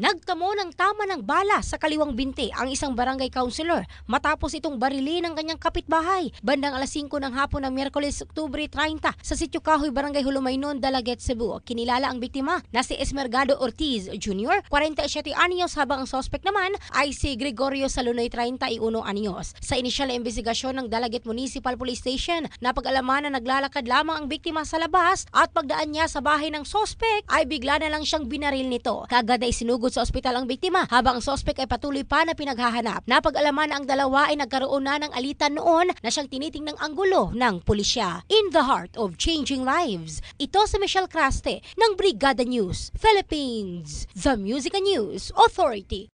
Nagtamo ng tama ng bala sa kaliwang binti ang isang barangay councilor matapos itong barilin ng kanyang kapitbahay bandang alas 5 ng hapon ng Miyerkules, Oktubre 30 sa Sityo Kahoy, Barangay Hulumainon, Dalaget, Cebu. Kinilala ang biktima na si Esmergado Ortiz Jr., 47 anyos habang ang sospek naman ay si Gregorio Salunoy, 31 anyos. Sa inisyal na investigasyon ng Dalaget Municipal Police Station, napag-alaman na naglalakad lamang ang biktima sa labas at pagdaan niya sa bahay ng sospek ay bigla na lang siyang binaril nito. Kagad ay sinugod Inabot sa ospital ang biktima habang ang sospek ay patuloy pa na pinaghahanap. Napag-alaman na ang dalawa ay nagkaroon na ng alitan noon na siyang tinitingnan ang ng pulisya. In the heart of changing lives, ito si Michelle Craste ng Brigada News, Philippines, The Music News Authority.